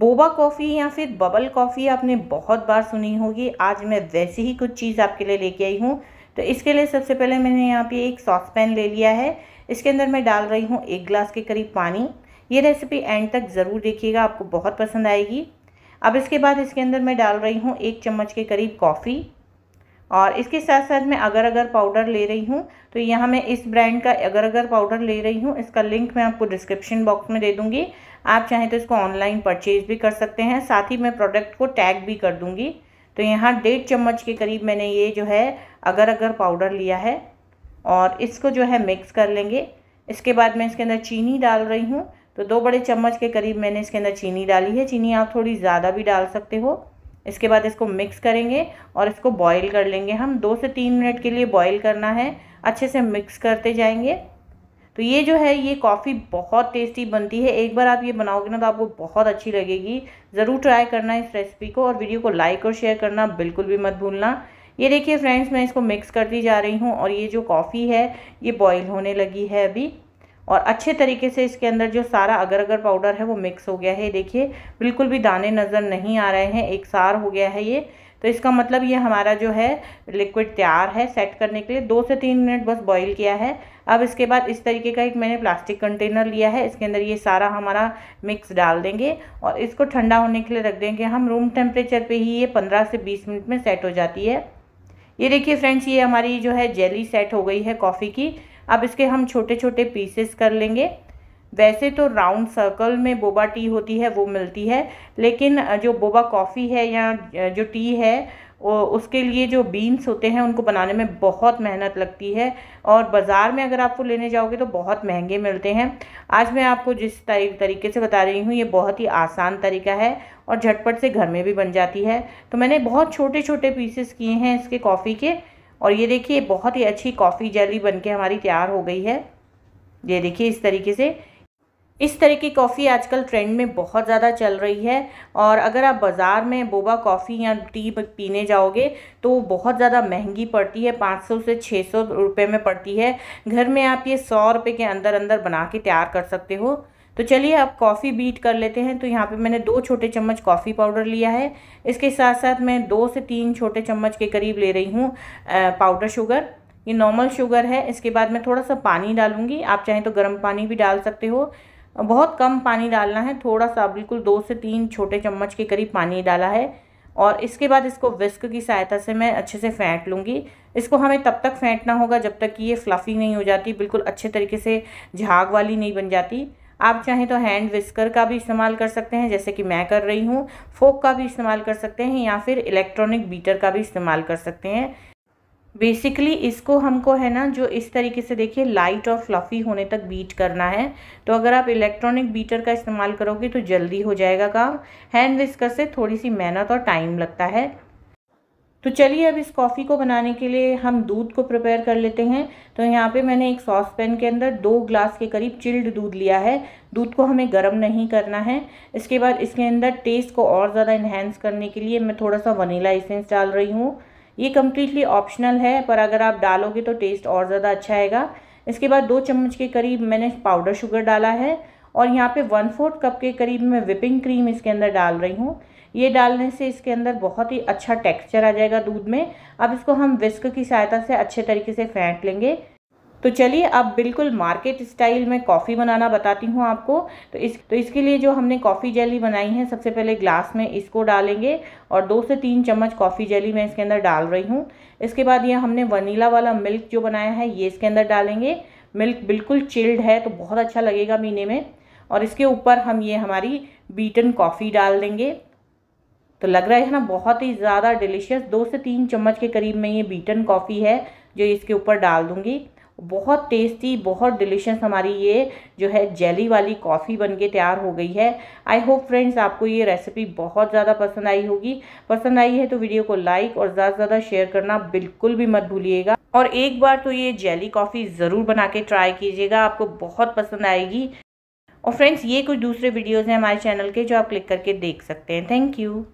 Boba coffee या फिर bubble coffee आपने बहुत बार सुनी होगी आज मैं वैसी ही कुछ चीज़ आपके लिए लेके आई हूँ तो इसके लिए सबसे पहले मैंने यहाँ पे एक सॉस पैन ले लिया है इसके अंदर मैं डाल रही हूँ एक ग्लास के करीब पानी ये रेसिपी एंड तक ज़रूर देखिएगा आपको बहुत पसंद आएगी अब इसके बाद इसके अंदर मैं डाल रही हूँ एक चम्मच के करीब कॉफ़ी और इसके साथ साथ मैं अगर अगर पाउडर ले रही हूँ तो यहाँ मैं इस ब्रांड का अगर अगर पाउडर ले रही हूँ इसका लिंक मैं आपको डिस्क्रिप्शन बॉक्स में दे दूँगी आप चाहें तो इसको ऑनलाइन परचेज़ भी कर सकते हैं साथ ही मैं प्रोडक्ट को टैग भी कर दूँगी तो यहाँ डेढ़ चम्मच के करीब मैंने ये जो है अगर अगर पाउडर लिया है और इसको जो है मिक्स कर लेंगे इसके बाद मैं इसके अंदर चीनी डाल रही हूँ तो दो बड़े चम्मच के करीब मैंने इसके अंदर चीनी डाली है चीनी आप थोड़ी ज़्यादा भी डाल सकते हो इसके बाद इसको मिक्स करेंगे और इसको बॉईल कर लेंगे हम दो से तीन मिनट के लिए बॉईल करना है अच्छे से मिक्स करते जाएंगे तो ये जो है ये कॉफ़ी बहुत टेस्टी बनती है एक बार आप ये बनाओगे ना तो आपको बहुत अच्छी लगेगी ज़रूर ट्राई करना इस रेसिपी को और वीडियो को लाइक और शेयर करना बिल्कुल भी मत भूलना ये देखिए फ्रेंड्स मैं इसको मिक्स करती जा रही हूँ और ये जो कॉफ़ी है ये बॉयल होने लगी है अभी और अच्छे तरीके से इसके अंदर जो सारा अगर अगर पाउडर है वो मिक्स हो गया है देखिए बिल्कुल भी दाने नज़र नहीं आ रहे हैं एक सार हो गया है ये तो इसका मतलब ये हमारा जो है लिक्विड तैयार है सेट करने के लिए दो से तीन मिनट बस बॉईल किया है अब इसके बाद इस तरीके का एक मैंने प्लास्टिक कंटेनर लिया है इसके अंदर ये सारा हमारा मिक्स डाल देंगे और इसको ठंडा होने के लिए रख देंगे हम रूम टेम्परेचर पर ही ये पंद्रह से बीस मिनट में सेट हो जाती है ये देखिए फ्रेंड्स ये हमारी जो है जेली सेट हो गई है कॉफ़ी की अब इसके हम छोटे छोटे पीसेस कर लेंगे वैसे तो राउंड सर्कल में बोबा टी होती है वो मिलती है लेकिन जो बोबा कॉफ़ी है या जो टी है उसके लिए जो बीन्स होते हैं उनको बनाने में बहुत मेहनत लगती है और बाज़ार में अगर आपको लेने जाओगे तो बहुत महंगे मिलते हैं आज मैं आपको जिस तरीके से बता रही हूँ ये बहुत ही आसान तरीका है और झटपट से घर में भी बन जाती है तो मैंने बहुत छोटे छोटे पीसेस किए हैं इसके कॉफ़ी के और ये देखिए बहुत ही अच्छी कॉफ़ी जेली बनके हमारी तैयार हो गई है ये देखिए इस तरीके से इस तरह की कॉफ़ी आजकल ट्रेंड में बहुत ज़्यादा चल रही है और अगर आप बाज़ार में बोबा कॉफ़ी या टी पीने जाओगे तो वो बहुत ज़्यादा महंगी पड़ती है पाँच सौ से छः सौ रुपये में पड़ती है घर में आप ये सौ रुपये के अंदर अंदर बना के तैयार कर सकते हो तो चलिए अब कॉफ़ी बीट कर लेते हैं तो यहाँ पे मैंने दो छोटे चम्मच कॉफ़ी पाउडर लिया है इसके साथ साथ मैं दो से तीन छोटे चम्मच के करीब ले रही हूँ पाउडर शुगर ये नॉर्मल शुगर है इसके बाद मैं थोड़ा सा पानी डालूँगी आप चाहें तो गर्म पानी भी डाल सकते हो बहुत कम पानी डालना है थोड़ा सा बिल्कुल दो से तीन छोटे चम्मच के करीब पानी डाला है और इसके बाद इसको विस्क की सहायता से मैं अच्छे से फेंट लूँगी इसको हमें तब तक फेंटना होगा जब तक कि ये फ्लफ़ी नहीं हो जाती बिल्कुल अच्छे तरीके से झाग वाली नहीं बन जाती आप चाहें तो हैंड विस्कर का भी इस्तेमाल कर सकते हैं जैसे कि मैं कर रही हूँ फोक का भी इस्तेमाल कर सकते हैं या फिर इलेक्ट्रॉनिक बीटर का भी इस्तेमाल कर सकते हैं बेसिकली इसको हमको है ना जो इस तरीके से देखिए लाइट और फ्लफ़ी होने तक बीट करना है तो अगर आप इलेक्ट्रॉनिक बीटर का इस्तेमाल करोगे तो जल्दी हो जाएगा काम हैंड विस्कर से थोड़ी सी मेहनत और टाइम लगता है तो चलिए अब इस कॉफ़ी को बनाने के लिए हम दूध को प्रिपेयर कर लेते हैं तो यहाँ पे मैंने एक सॉस पैन के अंदर दो ग्लास के करीब चिल्ड दूध लिया है दूध को हमें गर्म नहीं करना है इसके बाद इसके अंदर टेस्ट को और ज़्यादा इन्हेंस करने के लिए मैं थोड़ा सा वनीला इसेंस डाल रही हूँ ये कम्प्लीटली ऑप्शनल है पर अगर आप डालोगे तो टेस्ट और ज़्यादा अच्छा आएगा इसके बाद दो चम्मच के करीब मैंने पाउडर शुगर डाला है और यहाँ पे वन फोर्थ कप के करीब मैं विपिंग क्रीम इसके अंदर डाल रही हूँ ये डालने से इसके अंदर बहुत ही अच्छा टेक्सचर आ जाएगा दूध में अब इसको हम विस्क की सहायता से अच्छे तरीके से फेंट लेंगे तो चलिए अब बिल्कुल मार्केट स्टाइल में कॉफ़ी बनाना बताती हूँ आपको तो इस तो इसके लिए जो हमने कॉफ़ी जेली बनाई है सबसे पहले ग्लास में इसको डालेंगे और दो से तीन चम्मच कॉफ़ी जेली मैं इसके अंदर डाल रही हूँ इसके बाद ये हमने वनीला वाला मिल्क जो बनाया है ये इसके अंदर डालेंगे मिल्क बिल्कुल चिल्ड है तो बहुत अच्छा लगेगा पीने में और इसके ऊपर हम ये हमारी बीटन कॉफ़ी डाल देंगे तो लग रहा है ना बहुत ही ज़्यादा डिलीशियस दो से तीन चम्मच के करीब में ये बीटन कॉफ़ी है जो इसके ऊपर डाल दूँगी बहुत टेस्टी बहुत डिलीशियस हमारी ये जो है जेली वाली कॉफ़ी बन के तैयार हो गई है आई होप फ्रेंड्स आपको ये रेसिपी बहुत ज़्यादा पसंद आई होगी पसंद आई है तो वीडियो को लाइक और ज़्यादा से ज़्यादा शेयर करना बिल्कुल भी मत भूलिएगा और एक बार तो ये जेली कॉफ़ी ज़रूर बना के ट्राई कीजिएगा आपको बहुत पसंद आएगी और फ्रेंड्स ये कुछ दूसरे वीडियोज़ हैं हमारे चैनल के जो आप क्लिक करके देख सकते हैं थैंक यू